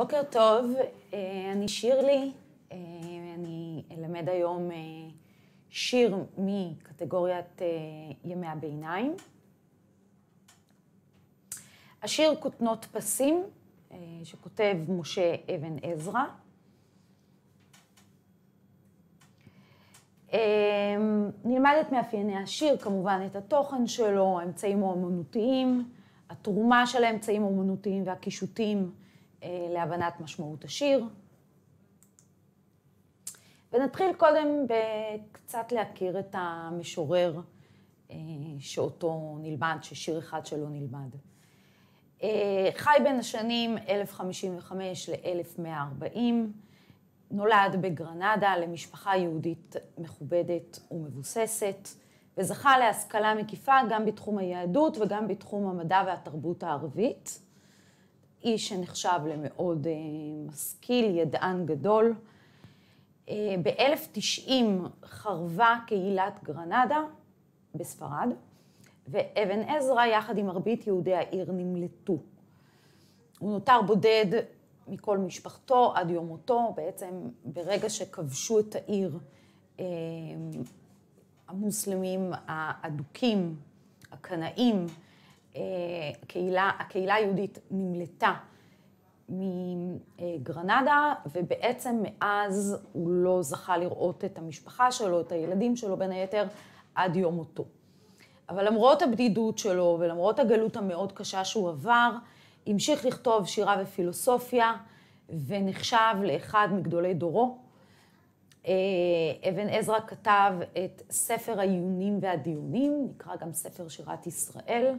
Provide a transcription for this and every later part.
בוקר טוב, אה, אני שירלי, אה, אני אלמד היום אה, שיר מקטגוריית ימי הביניים. השיר כותנות פסים, שכותב משה אבן עזרא. נלמד את מאפייני השיר, כמובן את התוכן שלו, האמצעים האומנותיים, התרומה של האמצעים האומנותיים והקישוטים. אה, להבנת משמעות השיר. ונתחיל קודם בקצת להכיר את המשורר אה, שאותו נלמד, ששיר אחד שלו נלמד. אה, חי בין השנים 1055 ל-1140, נולד בגרנדה למשפחה יהודית מכובדת ומבוססת, וזכה להשכלה מקיפה גם בתחום היהדות וגם בתחום המדע והתרבות הערבית. איש שנחשב למאוד אה, משכיל, ידען גדול. אה, ב-1090 חרבה קהילת גרנדה בספרד, ואבן עזרא יחד עם מרבית יהודי העיר נמלטו. הוא נותר בודד מכל משפחתו עד יום מותו, בעצם ברגע שכבשו את העיר אה, המוסלמים האדוקים, הקנאים, הקהילה, אה, הקהילה היהודית נמלטה מגרנדה, ובעצם מאז הוא לא זכה לראות את המשפחה שלו, את הילדים שלו, בין היתר, עד יום מותו. אבל למרות הבדידות שלו ולמרות הגלות המאוד קשה שהוא עבר, המשיך לכתוב שירה ופילוסופיה, ונחשב לאחד מגדולי דורו. אה, אבן עזרא כתב את ספר העיונים והדיונים, נקרא גם ספר שירת ישראל.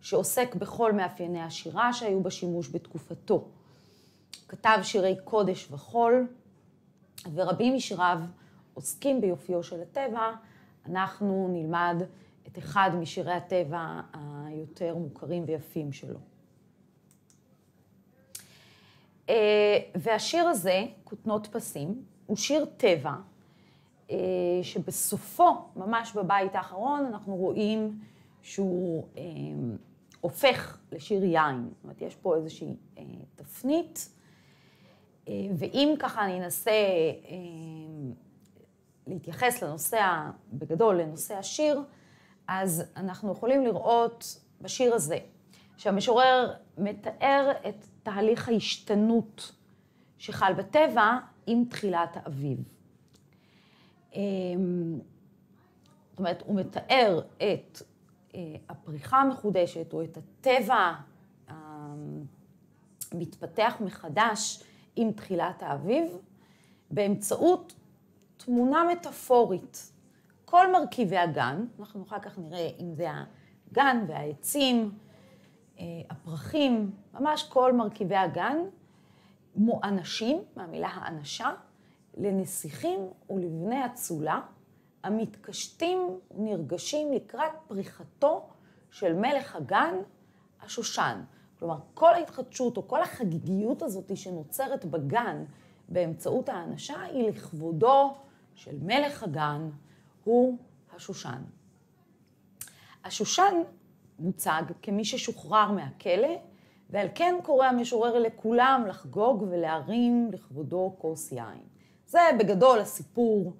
שעוסק בכל מאפייני השירה שהיו בשימוש בתקופתו. כתב שירי קודש וחול, ורבים משיריו עוסקים ביופיו של הטבע. אנחנו נלמד את אחד משירי הטבע היותר מוכרים ויפים שלו. אה, והשיר הזה, כותנות פסים, הוא שיר טבע, אה, שבסופו, ממש בבית האחרון, אנחנו רואים שהוא אה, הופך לשיר יין. זאת אומרת, יש פה איזושהי אה, תפנית, אה, ואם ככה אני אנסה אה, להתייחס לנושא, בגדול לנושא השיר, אז אנחנו יכולים לראות בשיר הזה, שהמשורר מתאר את תהליך ההשתנות שחל בטבע עם תחילת האביב. אה, זאת אומרת, הוא מתאר את אה, הפריחה המחודשת או את הטבע המתפתח אה, מחדש עם תחילת האביב, באמצעות תמונה מטאפורית. כל מרכיבי הגן, אנחנו אחר כך נראה אם זה הגן והעצים, אה, הפרחים, ממש כל מרכיבי הגן, מואנשים, מהמילה האנשה, לנסיכים ולבני אצולה, המתקשטים נרגשים לקראת פריחתו של מלך הגן, השושן. כלומר, כל ההתחדשות או כל החגיגיות הזאת שנוצרת בגן באמצעות האנשה היא לכבודו של מלך הגן, הוא השושן. השושן מוצג כמי ששוחרר מהכלא, ועל כן קורא המשורר לכולם לחגוג ולהרים לכבודו כוס יין. זה בגדול הסיפור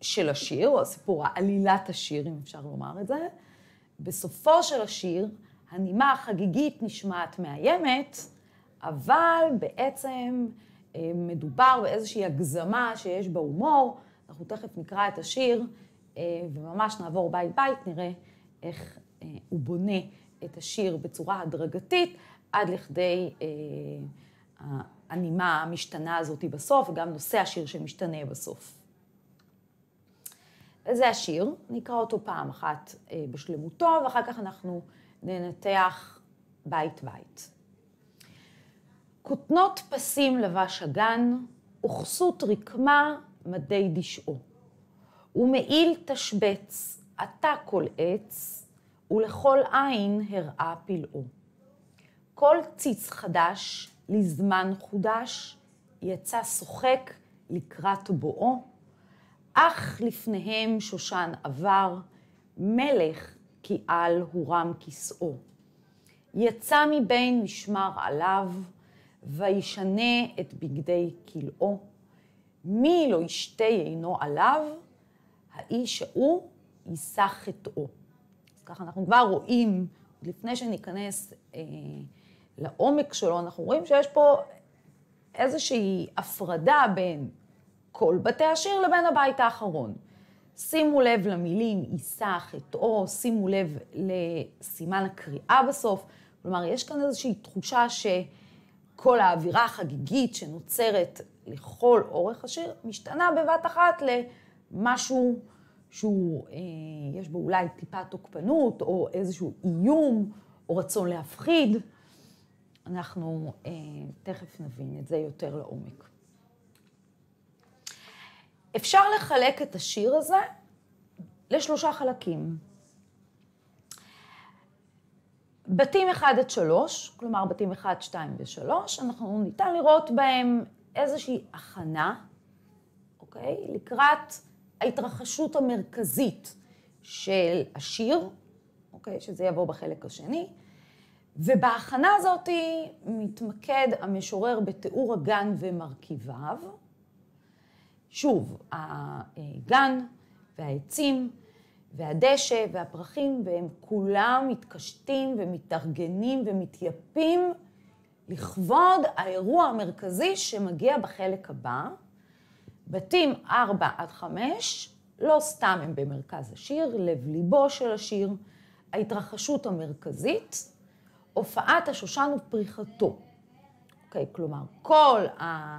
של השיר, או הסיפור, עלילת השיר, אם אפשר לומר את זה, בסופו של השיר, הנימה החגיגית נשמעת מאיימת, אבל בעצם אה, מדובר באיזושהי הגזמה שיש בה הומור. אנחנו תכף נקרא את השיר, אה, וממש נעבור בית-בית, נראה איך אה, הוא בונה את השיר בצורה הדרגתית, עד לכדי הנימה המשתנה הזאת בסוף, וגם נושא השיר שמשתנה בסוף. זה השיר, נקרא אותו פעם אחת אה, בשלמותו, ואחר כך אנחנו ננתח בית-בית. כותנות פסים לבש הגן, וכסות רקמה מדי דשאו. ומעיל תשבץ, עתה כל עץ, ולכל עין הראה פלאו. כל ציץ חדש, לזמן חודש, יצא שוחק לקראת בואו. אך לפניהם שושן עבר, מלך כי על הורם כיסאו. יצא מבין משמר עליו, וישנה את בגדי כלאו. מי לא ישתה עינו עליו, האיש ההוא יישא חטאו. אז ככה אנחנו כבר רואים, לפני שניכנס אה, לעומק שלו, אנחנו רואים שיש פה איזושהי הפרדה בין כל בתי השיר לבין הבית האחרון. שימו לב למילים יישא חטאו, שימו לב לסימן הקריאה בסוף. כלומר, יש כאן איזושהי תחושה שכל האווירה החגיגית שנוצרת לכל אורך השיר משתנה בבת אחת למשהו שהוא, אה, יש בו אולי טיפה תוקפנות, או איזשהו איום, או רצון להפחיד. אנחנו אה, תכף נבין את זה יותר לעומק. אפשר לחלק את השיר הזה לשלושה חלקים. בתים 1 עד 3, כלומר בתים 1, 2 ו-3, אנחנו ניתן לראות בהם איזושהי הכנה, אוקיי? לקראת ההתרחשות המרכזית של השיר, אוקיי? שזה יבוא בחלק השני. ובהכנה הזאת מתמקד המשורר בתיאור הגן ומרכיביו. שוב, הגן והעצים והדשא והפרחים, והם כולם מתקשטים ומתארגנים ומתייפים לכבוד האירוע המרכזי שמגיע בחלק הבא. בתים 4 עד 5, לא סתם הם במרכז השיר, לב-ליבו של השיר, ההתרחשות המרכזית, הופעת השושן ופריחתו. אוקיי, okay, כלומר, כל ה...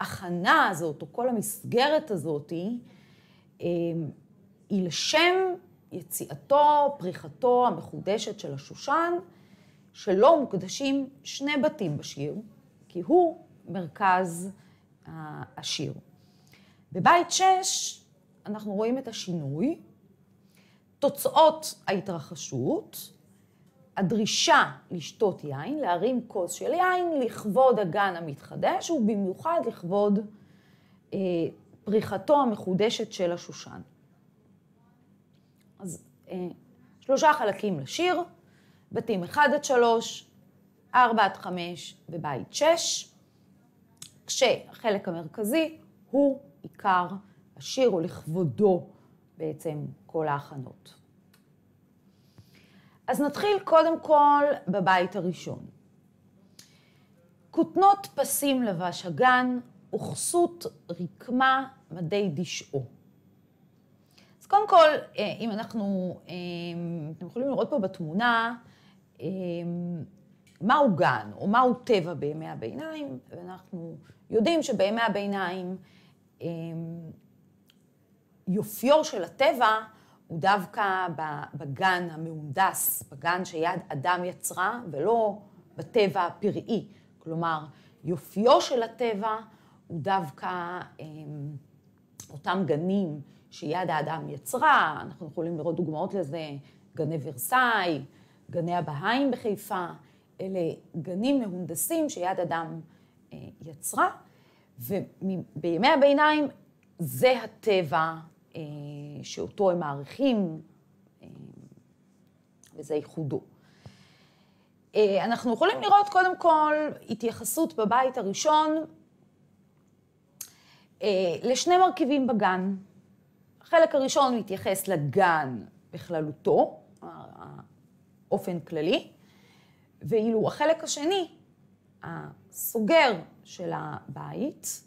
ההכנה הזאת, או כל המסגרת הזאת, אמ, היא לשם יציאתו, פריחתו המחודשת של השושן, שלו מוקדשים שני בתים בשיר, כי הוא מרכז השיר. בבית שש אנחנו רואים את השינוי, תוצאות ההתרחשות, הדרישה לשתות יין, להרים כוס של יין, לכבוד הגן המתחדש, ובמיוחד לכבוד אה, פריחתו המחודשת של השושן. אז אה, שלושה חלקים לשיר, בתים 1 עד 3, 4 עד 5 ובית 6, כשהחלק המרכזי הוא עיקר השיר, או לכבודו בעצם כל ההכנות. אז נתחיל קודם כל בבית הראשון. כותנות פסים לבש הגן, וכסות רקמה מדי דשאו. אז קודם כל, אה, אם אנחנו, אה, אתם יכולים לראות פה בתמונה, אה, מהו גן או מהו טבע בימי הביניים, ואנחנו יודעים שבימי הביניים יופיו של הטבע הוא דווקא בגן המהונדס, בגן שיד אדם יצרה, ולא בטבע הפראי. כלומר, יופיו של הטבע הוא דווקא אה, אותם גנים שיד האדם יצרה, אנחנו יכולים לראות דוגמאות לזה, גני ורסאי, גני הבהיים בחיפה, אלה גנים מהונדסים שיד אדם אה, יצרה, ובימי הביניים זה הטבע אה, שאותו הם מעריכים, אה, וזה ייחודו. אה, אנחנו יכולים לראות קודם כל התייחסות בבית הראשון לשני מרכיבים בגן. החלק הראשון מתייחס לגן בכללותו, האופן כללי, ואילו החלק השני, הסוגר של הבית,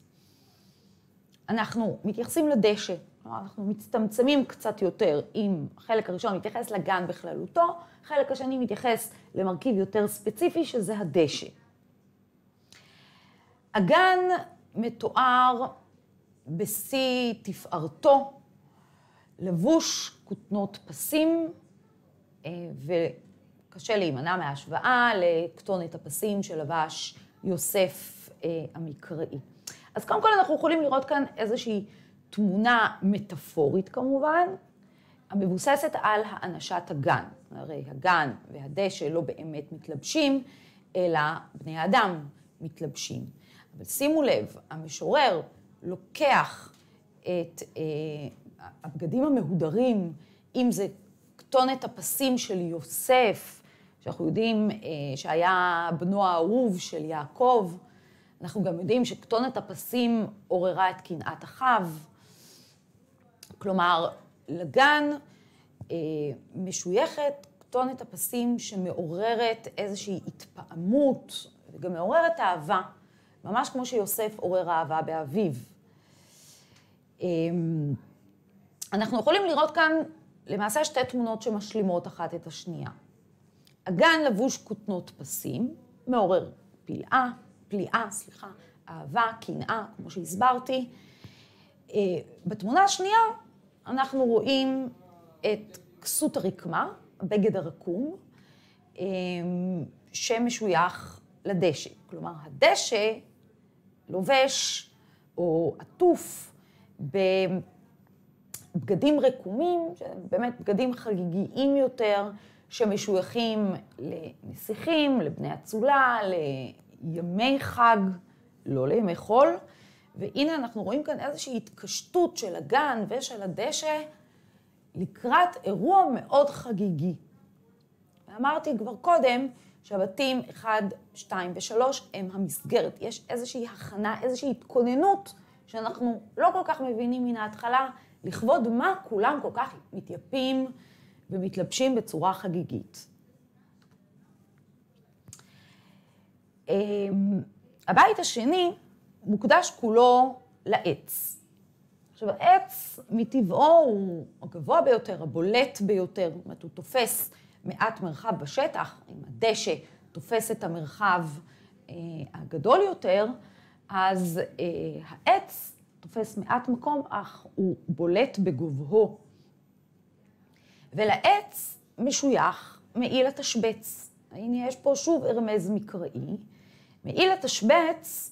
אנחנו מתייחסים לדשא. כלומר, אנחנו מצטמצמים קצת יותר אם החלק הראשון מתייחס לגן בכללותו, החלק השני מתייחס למרכיב יותר ספציפי, שזה הדשא. הגן מתואר בשיא תפארתו, לבוש כותנות פסים, אה, וקשה להימנע מההשוואה לכתונת הפסים שלבש יוסף אה, המקראי. אז קודם כל אנחנו יכולים לראות כאן איזושהי תמונה מטאפורית כמובן, המבוססת על האנשת הגן. הרי הגן והדשא לא באמת מתלבשים, אלא בני האדם מתלבשים. אבל שימו לב, המשורר לוקח את אה, הבגדים המהודרים, אם זה כתונת הפסים של יוסף, שאנחנו יודעים אה, שהיה בנו האהוב של יעקב, אנחנו גם יודעים שכתונת הפסים עוררה את קנאת החב. כלומר, לגן אה, משויכת כתונת הפסים שמעוררת איזושהי התפעמות, וגם מעוררת אהבה, ממש כמו שיוסף עורר אהבה באביו. אמ, אנחנו יכולים לראות כאן למעשה שתי תמונות שמשלימות אחת את השנייה. הגן לבוש כותנות פסים, מעורר פלאה, פליאה, סליחה, אהבה, קנאה, כמו שהסברתי. אה, בתמונה השנייה אנחנו רואים את כסות הרקמה, הבגד הרקום, אה, שמשוייך לדשא. כלומר, הדשא לובש או עטוף בבגדים רקומים, באמת בגדים חגיגיים יותר, שמשויכים לנסיכים, לבני אצולה, לימי חג, לא לימי חול. והנה אנחנו רואים כאן איזושהי התקשטות של הגן ושל הדשא לקראת אירוע מאוד חגיגי. ואמרתי כבר קודם שהבתים 1, 2 ו-3 הם המסגרת. יש איזושהי הכנה, איזושהי התכוננות שאנחנו לא כל כך מבינים מן ההתחלה, לכבוד מה כולם כל כך מתייפים ומתלבשים בצורה חגיגית. אמ, הבית השני מוקדש כולו לעץ. עכשיו, העץ מטבעו הוא הגבוה ביותר, הבולט ביותר, זאת אומרת, הוא תופס מעט מרחב בשטח, אם הדשא תופס את המרחב אה, הגדול יותר, אז אה, העץ תופס מעט מקום, אך הוא בולט בגובהו. ולעץ משוייך מעיל התשבץ. הנה יש פה שוב הרמז מקראי. מעיל התשבץ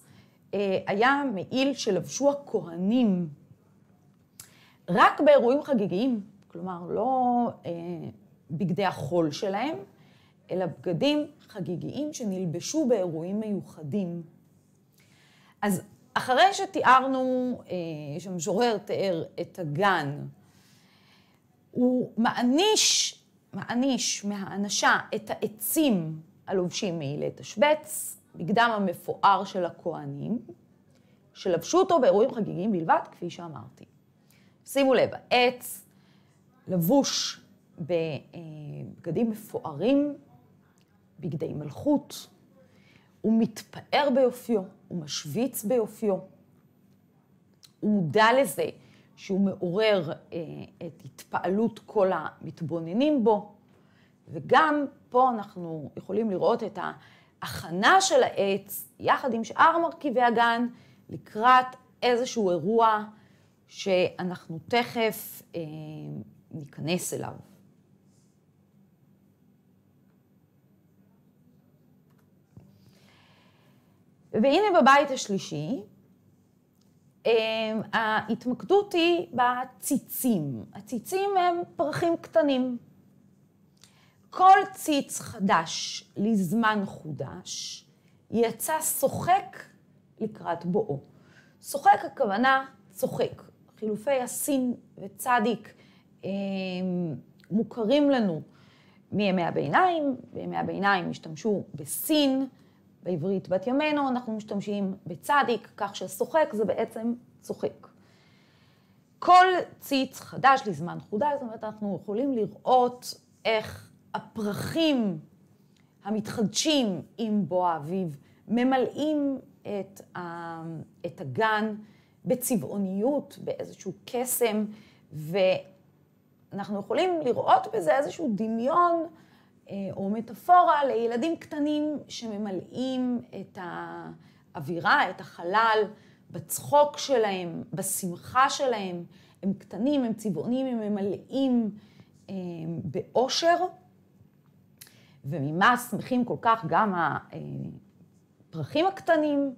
אה, היה מעיל שלבשו הכהנים. רק באירועים חגיגיים, כלומר, לא אה, בגדי החול שלהם, אלא בגדים חגיגיים שנלבשו באירועים מיוחדים. אז אחרי שתיארנו, אה, שהמשורר תיאר את הגן, הוא מעניש, מעניש מהאנשה את העצים הלובשים מעילי תשבץ, המקדם המפואר של הכוהנים, שלבשו אותו באירועים חגיגיים בלבד, כפי שאמרתי. שימו לב, העץ לבוש בבגדים מפוארים, בגדי מלכות, הוא מתפאר ביופיו, הוא משוויץ ביופיו, הוא מודע לזה שהוא מעורר אה, את התפעלות כל המתבוננים בו, וגם פה אנחנו יכולים לראות את ה... הכנה של העץ, יחד עם שאר מרכיבי הגן, לקראת איזשהו אירוע שאנחנו תכף אה, ניכנס אליו. והנה בבית השלישי, אה, ההתמקדות היא בציצים. הציצים הם פרחים קטנים. כל ציץ חדש לזמן חודש, יצא שוחק לקראת בואו. שוחק הכוונה צוחק. חילופי הסין וצדיק אה, מוכרים לנו מימי הביניים. בימי הביניים השתמשו בסין, בעברית בת ימינו אנחנו משתמשים בצדיק, כך ששוחק זה בעצם צוחק. כל ציץ חדש לזמן חודש, זאת אומרת, אנחנו יכולים לראות איך הפרחים המתחדשים עם בוא האביב ממלאים את, ה, את הגן בצבעוניות, באיזשהו קסם, ואנחנו יכולים לראות בזה איזשהו דמיון אה, או מטאפורה לילדים קטנים שממלאים את האווירה, את החלל, בצחוק שלהם, בשמחה שלהם. הם קטנים, הם צבעונים, הם ממלאים אה, באושר. וממה שמחים כל כך גם הפרחים הקטנים,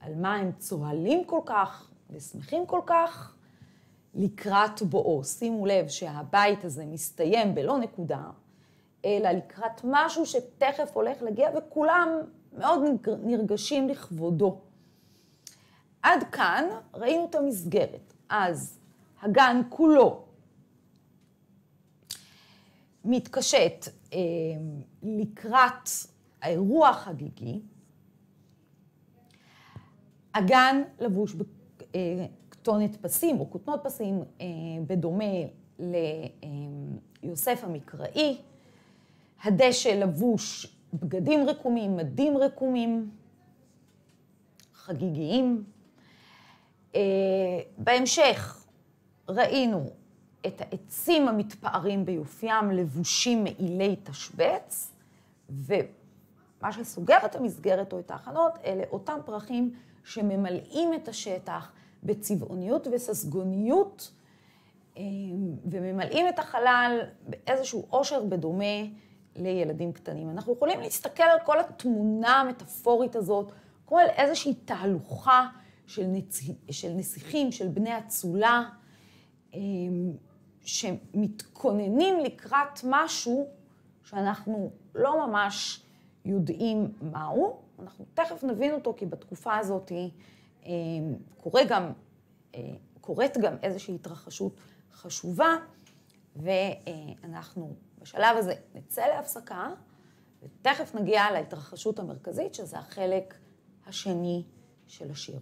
על מה הם צוהלים כל כך ושמחים כל כך לקראת בואו. שימו לב שהבית הזה מסתיים בלא נקודה, אלא לקראת משהו שתכף הולך להגיע, וכולם מאוד נרגשים לכבודו. עד כאן ראינו את המסגרת. אז הגן כולו מתקשט אה, לקראת האירוע החגיגי, הגן לבוש בכתונת פסים או כותנות פסים, אה, בדומה ליוסף המקראי, הדשא לבוש בגדים רקומים, מדים רקומים, חגיגיים. אה, בהמשך ראינו את העצים המתפארים ביופיים, לבושים מעילי תשבץ, ומה שסוגר את המסגרת או את ההכנות, אלה אותם פרחים שממלאים את השטח בצבעוניות וססגוניות, אה, וממלאים את החלל באיזשהו עושר בדומה לילדים קטנים. אנחנו יכולים להסתכל על כל התמונה המטאפורית הזאת, כמו על איזושהי תהלוכה של, נצ... של נסיכים, של בני אצולה, אה, שמתכוננים לקראת משהו שאנחנו לא ממש יודעים מהו. אנחנו תכף נבין אותו, כי בתקופה הזאת אה, קורה גם, אה, קורית גם איזושהי התרחשות חשובה, ואנחנו בשלב הזה נצא להפסקה, ותכף נגיע להתרחשות המרכזית, שזה החלק השני של השיר.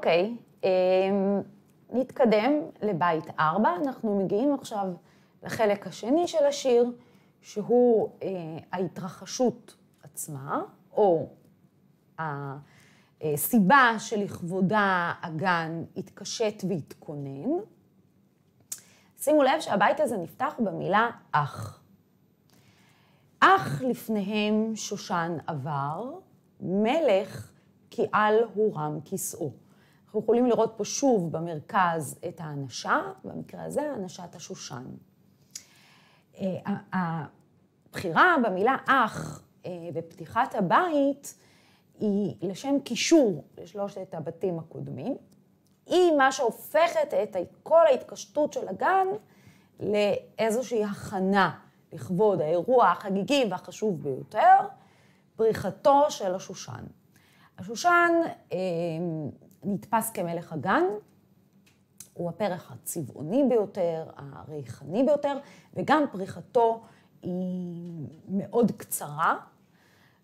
אוקיי, אמ, נתקדם לבית ארבע. אנחנו מגיעים עכשיו לחלק השני של השיר, שהוא אה, ההתרחשות עצמה, או הסיבה אה, שלכבודה הגן התקשט והתכונן. שימו לב שהבית הזה נפתח במילה אח. אך לפניהם שושן עבר, מלך כי על הורם כסאו. אנחנו יכולים לראות פה שוב במרכז את האנשה, במקרה הזה האנשת השושן. אה, הבחירה במילה אח אה, בפתיחת הבית היא לשם קישור לשלושת הבתים הקודמים. היא מה שהופכת את כל ההתקשטות של הגן לאיזושהי הכנה לכבוד האירוע החגיגי והחשוב ביותר, פריחתו של השושן. השושן אה, נתפס כמלך הגן, הוא הפרח הצבעוני ביותר, הריחני ביותר, וגם פריחתו היא מאוד קצרה.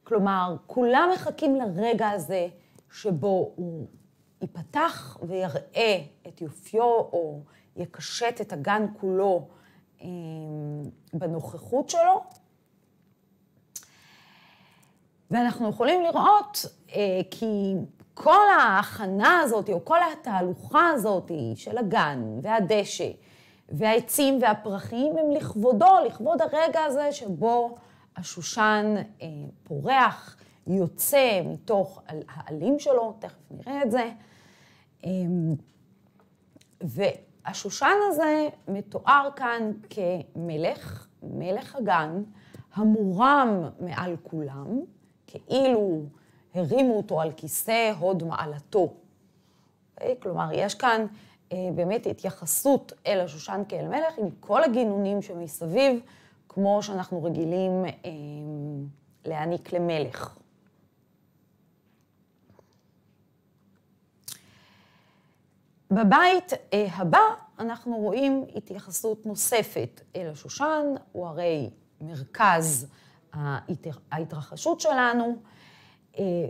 כלומר, כולם מחכים לרגע הזה שבו הוא ייפתח ויראה את יופיו, או יקשט את הגן כולו אמ, בנוכחות שלו. ואנחנו יכולים לראות אה, כי כל ההכנה הזאת, או כל התהלוכה הזאת של הגן והדשא והעצים והפרחים, הם לכבודו, לכבוד הרגע הזה שבו השושן אה, פורח, יוצא מתוך העלים שלו, תכף נראה את זה. אה, והשושן הזה מתואר כאן כמלך, מלך הגן, המורם מעל כולם, כאילו... הרימו אותו על כיסא הוד מעלתו. אה, כלומר, יש כאן אה, באמת התייחסות אל השושן כאל מלך, עם כל הגינונים שמסביב, כמו שאנחנו רגילים אה, להעניק למלך. בבית הבא אנחנו רואים התייחסות נוספת אל השושן, הוא הרי מרכז ההתרחשות שלנו. אה,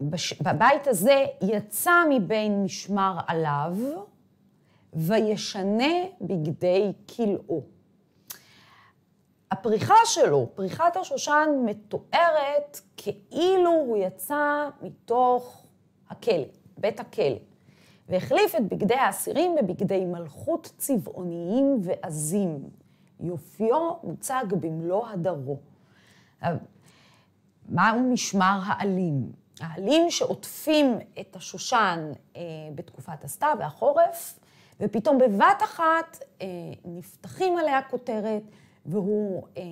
בש... בבית הזה יצא מבין משמר עליו, וישנה בגדי כלאו. הפריחה שלו, פריחת השושן, מתוארת כאילו הוא יצא מתוך הכלא, בית הכלא, והחליף את בגדי האסירים בבגדי מלכות צבעוניים ועזים. יופיו מוצג במלוא הדרו. מהו משמר העלים? העלים שעוטפים את השושן אה, בתקופת הסתיו והחורף, ופתאום בבת אחת אה, נפתחים עליה כותרת, והוא אה,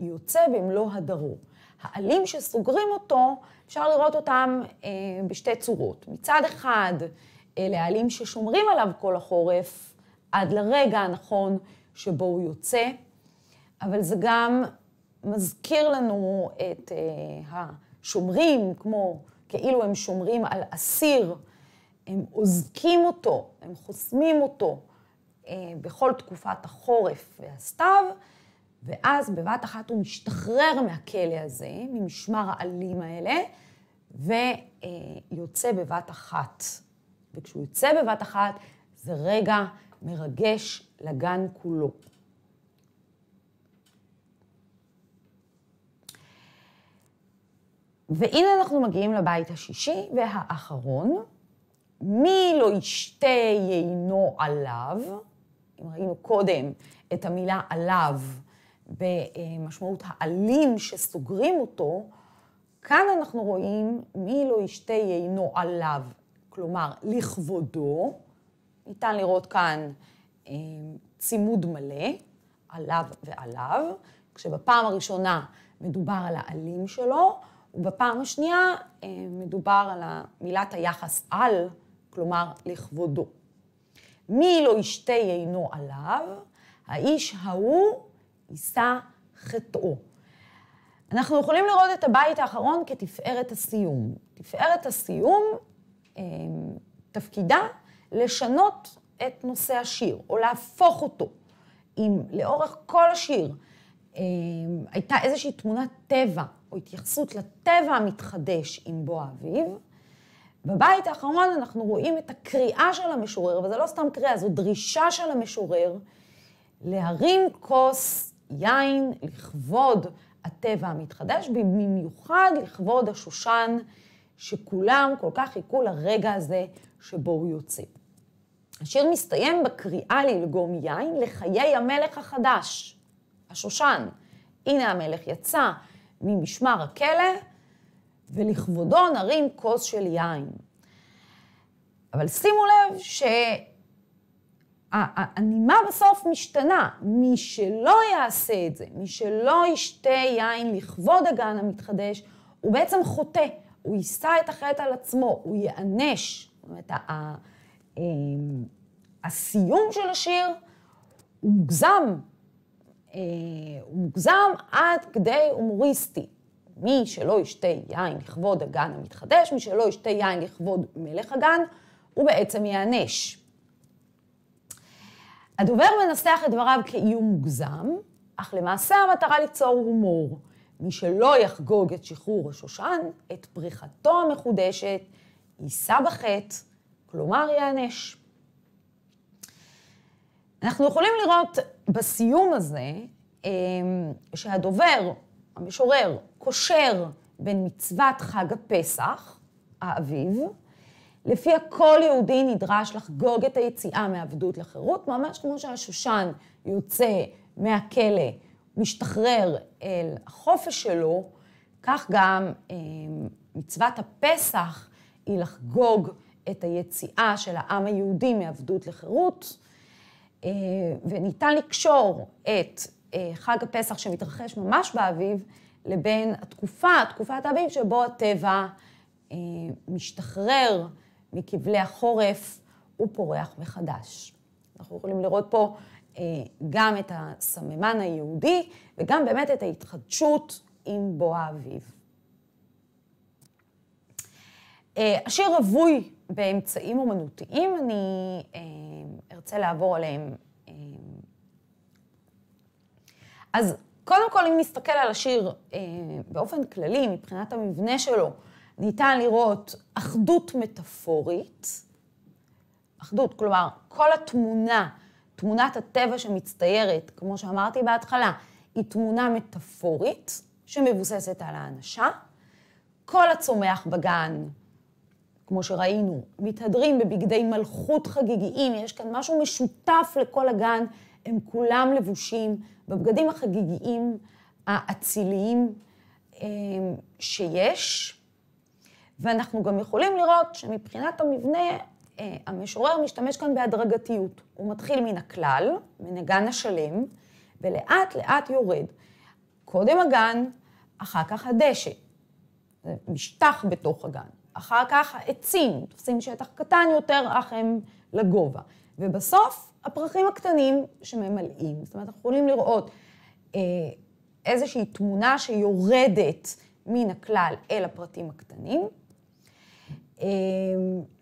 יוצא במלוא הדרו. העלים שסוגרים אותו, אפשר לראות אותם אה, בשתי צורות. מצד אחד, אלה העלים ששומרים עליו כל החורף, עד לרגע הנכון שבו הוא יוצא, אבל זה גם מזכיר לנו את אה, השומרים, כמו כאילו הם שומרים על אסיר, הם אוזקים אותו, הם חוסמים אותו אה, בכל תקופת החורף והסתיו, ואז בבת אחת הוא משתחרר מהכלא הזה, ממשמר העלים האלה, ויוצא אה, בבת אחת. וכשהוא יוצא בבת אחת, זה רגע מרגש לגן כולו. והנה אנחנו מגיעים לבית השישי והאחרון. מי לא ישתה יינו עליו? אם ראינו קודם את המילה עליו במשמעות העלים שסוגרים אותו, כאן אנחנו רואים מי לא ישתה יינו עליו, כלומר לכבודו. ניתן לראות כאן אה, צימוד מלא, עליו ועליו, כשבפעם הראשונה מדובר על העלים שלו, ובפעם השנייה אה, מדובר על מילת היחס על, כלומר לכבודו. מי לא ישתה יינו עליו, האיש ההוא יישא חטאו. אנחנו יכולים לראות את הבית האחרון כתפארת הסיום. תפארת הסיום, אה, תפקידה לשנות את נושא השיר, או להפוך אותו. אם לאורך כל השיר אה, הייתה איזושהי תמונת טבע או התייחסות לטבע המתחדש עם בוא האביב. בבית האחרון אנחנו רואים את הקריאה של המשורר, וזו לא סתם קריאה, זו דרישה של המשורר להרים כוס יין לכבוד הטבע המתחדש, במיוחד לכבוד השושן, שכולם כל כך חיכו לרגע הזה שבו הוא יוצא. השיר מסתיים בקריאה ללגום יין לחיי המלך החדש, השושן. הנה המלך יצא, ממשמר הכלא, ולכבודו נרים כוס של יין. אבל שימו לב שהנימה בסוף משתנה. מי שלא יעשה את זה, מי שלא ישתה יין לכבוד הגן המתחדש, הוא בעצם חוטא. הוא יישא את החטא על עצמו, הוא ייענש. זאת אומרת, אה, אה, הסיום של השיר הוא מוגזם, הוא אה, מוגזם עד כדי הומוריסטי. מי שלא ישתה יין לכבוד הגן המתחדש, מי שלא ישתה יין לכבוד מלך הגן, הוא בעצם ייענש. הדובר מנסח את דבריו כאיום מוגזם, אך למעשה המטרה ליצור הומור. מי שלא יחגוג את שחרור השושן, את פריחתו המחודשת, יישא בחטא, כלומר ייענש. אנחנו יכולים לראות בסיום הזה אה, שהדובר, המשורר, קושר בין מצוות חג הפסח, האביב, לפיה כל יהודי נדרש לחגוג את היציאה מעבדות לחירות, ממש כמו שהשושן יוצא מהכלא, משתחרר אל החופש שלו, כך גם אה, מצוות הפסח היא לחגוג את היציאה של העם היהודי מעבדות לחירות, אה, וניתן לקשור את אה, חג הפסח שמתרחש ממש באביב, לבין התקופה, תקופת האביב, שבו הטבע אה, משתחרר מכבלי החורף ופורח מחדש. אנחנו יכולים לראות פה גם את הסממן היהודי וגם באמת את ההתחדשות עם בוא האביב. השיר רווי באמצעים אומנותיים. אני ארצה לעבור עליהם. אה, אז קודם כל, אם נסתכל על השיר אה, באופן כללי, מבחינת המבנה שלו, ניתן לראות אחדות מטאפורית. אחדות, כלומר, כל התמונה, תמונת הטבע שמצטיירת, כמו שאמרתי בהתחלה, היא תמונה מטאפורית שמבוססת על האנשה. כל הצומח בגן כמו שראינו, מתהדרים בבגדי מלכות חגיגיים, יש כאן משהו משותף לכל הגן, הם כולם לבושים בבגדים החגיגיים האציליים אמ, שיש, ואנחנו גם יכולים לראות שמבחינת המבנה, אה, המשורר משתמש כאן בהדרגתיות. הוא מתחיל מן הכלל, מן הגן השלם, ולאט לאט יורד. קודם הגן, אחר כך הדשא. זה משטח בתוך הגן. אחר כך עצים, תופסים שטח קטן יותר, אך הם לגובה. ובסוף, הפרחים הקטנים שממלאים. זאת אומרת, אנחנו יכולים לראות אה, איזושהי תמונה שיורדת מן הכלל אל הפרטים הקטנים. אה,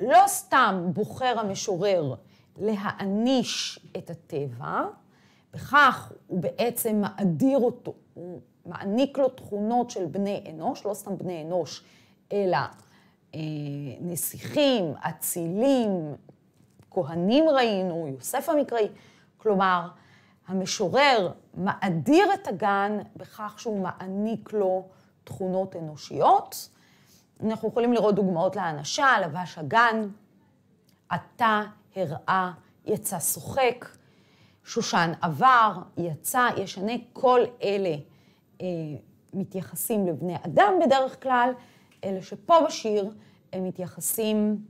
לא סתם בוחר המשורר להעניש את הטבע, בכך הוא בעצם מאדיר אותו, הוא מעניק לו תכונות של בני אנוש, לא סתם בני אנוש, אלא אה, נסיכים, אצילים, כהנים ראינו, יוסף המקראי. כלומר, המשורר מאדיר את הגן בכך שהוא מעניק לו תכונות אנושיות. אנחנו יכולים לראות דוגמאות לאנשה, לבש הגן, עתה הראה, יצא שוחק, שושן עבר, יצא, ישנה, כל אלה אה, מתייחסים לבני אדם בדרך כלל. אלא שפה בשיר הם מתייחסים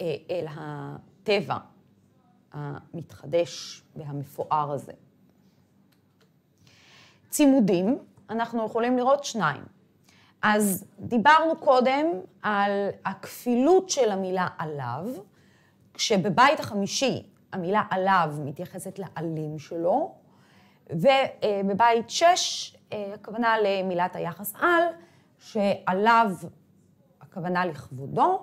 אה, אל הטבע המתחדש והמפואר הזה. צימודים, אנחנו יכולים לראות שניים. אז דיברנו קודם על הכפילות של המילה עליו, כשבבית החמישי המילה עליו מתייחסת לעלים שלו, ובבית שש אה, הכוונה למילת היחס על, שעליו, הכוונה לכבודו,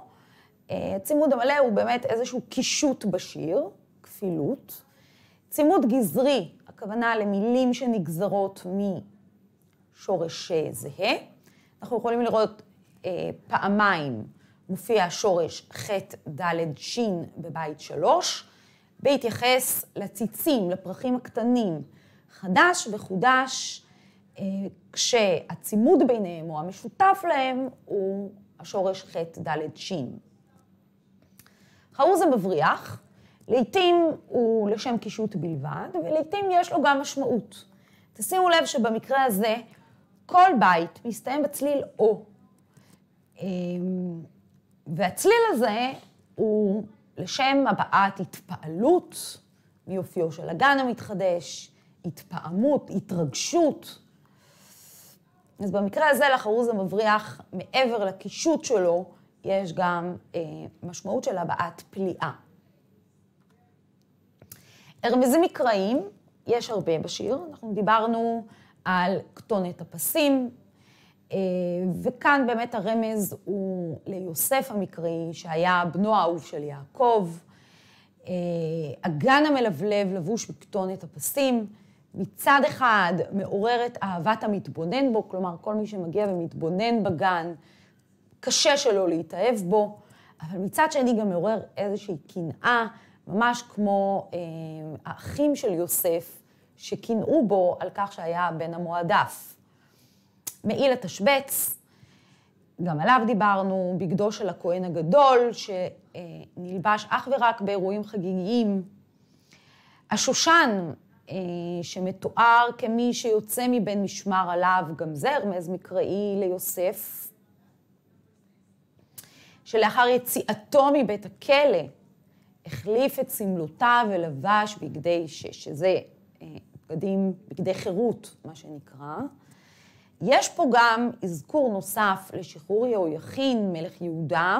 אה, צימוד המלא הוא באמת איזשהו קישוט בשיר, כפילות. צימוד גזרי, הכוונה למילים שנגזרות משורש אה, זהה. אנחנו יכולים לראות אה, פעמיים מופיע השורש ח'-ד'-ש בבית שלוש, בהתייחס לציצים, לפרחים הקטנים, חדש וחודש, אה, כשהצימוד ביניהם או המשותף להם הוא השורש ח'-ד'-ש'. חרוז מבריח, לעתים הוא לשם קישוט בלבד, ולעתים יש לו גם משמעות. תשימו לב שבמקרה הזה כל בית מסתיים בצליל או. אה, והצליל הזה הוא לשם הבעת התפעלות מיופיו של הגן המתחדש, התפעמות, התרגשות. אז במקרה הזה לחרוז המבריח, מעבר לקישוט שלו, יש גם אה, משמעות של הבעת פליאה. הרמזים מקראיים, יש הרבה בשיר. אנחנו דיברנו על כתונת הפסים, אה, וכאן באמת הרמז הוא ליוסף המקראי, שהיה בנו האהוב של יעקב. אה, הגן המלבלב לבוש בכתונת הפסים. מצד אחד מעוררת אהבת המתבונן בו, כלומר, כל מי שמגיע ומתבונן בגן, קשה שלא להתאהב בו, אבל מצד שני גם מעורר איזושהי קנאה, ממש כמו אה, האחים של יוסף, שקינאו בו על כך שהיה הבן המועדף. מעיל התשבץ, גם עליו דיברנו, בגדו של הכהן הגדול, שנלבש אך ורק באירועים חגיגיים. השושן, אה, שמתואר כמי שיוצא מבין משמר עליו, גם זה הרמז מקראי ליוסף, שלאחר יציאתו מבית הכלא, החליף את סמלותיו ולבש בגדי שש, שזה אה, בגדים, בגדי חירות, מה שנקרא. יש פה גם אזכור נוסף לשחרור יהויכין, מלך יהודה.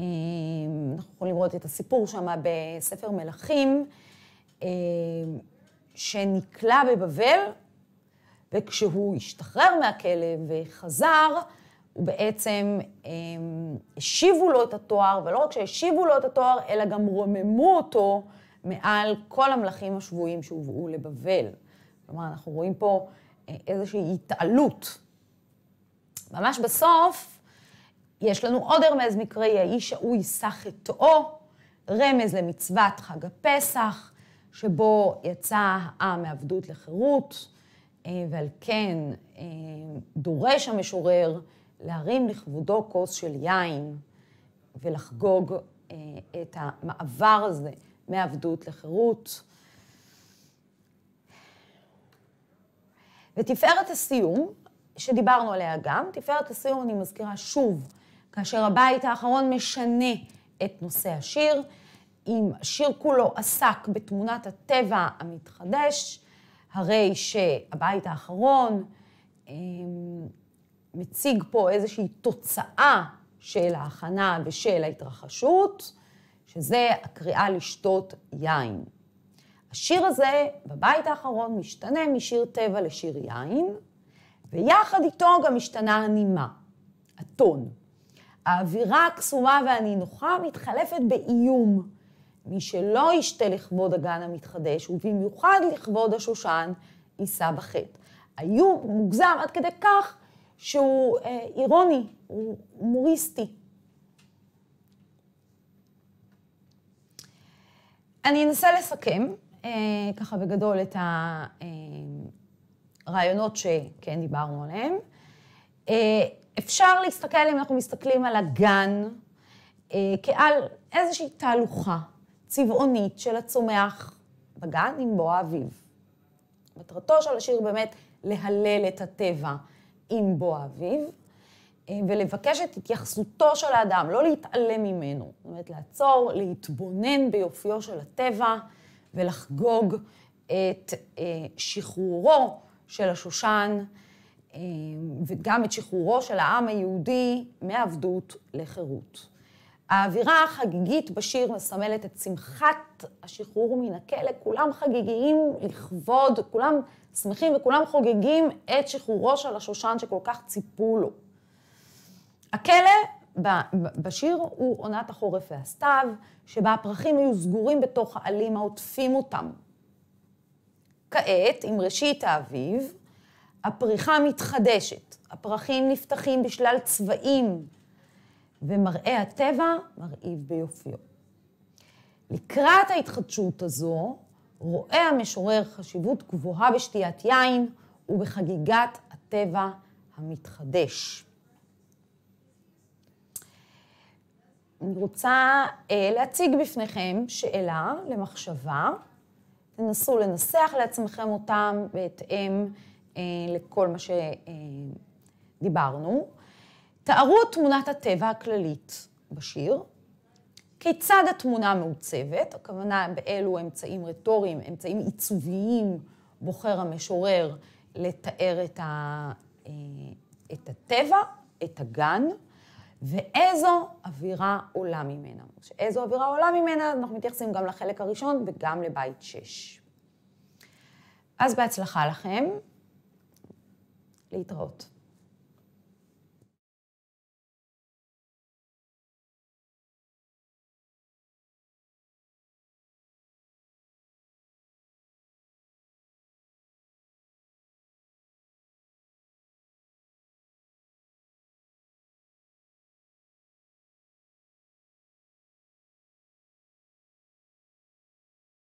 אה, אנחנו יכולים לראות את הסיפור שם בספר מלכים. שנקלע בבבל, וכשהוא השתחרר מהכלא וחזר, הוא בעצם הם, אמ, השיבו לו את התואר, ולא רק שהשיבו לו את התואר, אלא גם רוממו אותו מעל כל המלכים השבויים שהובאו לבבל. כלומר, אנחנו רואים פה אה, איזושהי התעלות. ממש בסוף, יש לנו עוד הרמז מקראי, האיש ההוא יישא חטאו, רמז למצוות חג הפסח, שבו יצא העם מעבדות לחירות, אה, ועל כן אה, דורש המשורר להרים לכבודו כוס של יין ולחגוג אה, את המעבר הזה מעבדות לחירות. ותפארת הסיום, שדיברנו עליה גם, תפארת הסיום, אני מזכירה שוב, כאשר הבית האחרון משנה את נושא השיר, אם השיר כולו עסק בתמונת הטבע המתחדש, הרי שהבית האחרון אה, מציג פה איזושהי תוצאה של ההכנה ושל ההתרחשות, שזה הקריאה לשתות יין. השיר הזה בבית האחרון משתנה משיר טבע לשיר יין, ויחד איתו גם משתנה הנימה, הטון. האווירה הקסומה והנינוחה מתחלפת באיום. מי שלא ישתה לכבוד הגן המתחדש, ובמיוחד לכבוד השושן, יישא בחטא. היו מוגזם עד כדי כך שהוא אה, אירוני, הוא הומוריסטי. אני אנסה לסכם, אה, ככה בגדול, את הרעיונות אה, שכן דיברנו עליהם. אה, אפשר להסתכל, אם אנחנו מסתכלים על הגן, אה, כעל איזושהי תהלוכה, צבעונית של הצומח בגן עם בוא האביב. מטרתו של השיר באמת להלל את הטבע עם בוא האביב, אה, ולבקש את התייחסותו של האדם, לא להתעלם ממנו. זאת אומרת, לעצור, להתבונן ביופיו של הטבע ולחגוג את אה, שחרורו של השושן, אה, וגם את שחרורו של העם היהודי מעבדות לחירות. האווירה החגיגית בשיר מסמלת את שמחת השחרור מן הכלא. כולם חגיגיים לכבוד, כולם שמחים וכולם חוגגים את שחרורו של השושן שכל כך ציפו לו. הכלא בשיר הוא עונת החורף והסתיו, שבה הפרחים היו סגורים בתוך העלים העוטפים אותם. כעת, עם ראשית האביב, הפריחה מתחדשת. הפרחים נפתחים בשלל צבעים, ומראה הטבע מרהיב ביופיו. לקראת ההתחדשות הזו, רואה המשורר חשיבות גבוהה בשתיית יין ובחגיגת הטבע המתחדש. אני רוצה אה, להציג בפניכם שאלה למחשבה. תנסו לנסח לעצמכם אותם בהתאם אה, לכל מה שדיברנו. אה, תארו את תמונת הטבע הכללית בשיר, כיצד התמונה מעוצבת, הכוונה באילו אמצעים רטוריים, אמצעים עיצוביים, בוחר המשורר לתאר את, ה, אה, את הטבע, את הגן, ואיזו אווירה עולה ממנה. כשאיזו אווירה עולה ממנה, אנחנו מתייחסים גם לחלק הראשון וגם לבית שש. אז בהצלחה לכם, להתראות.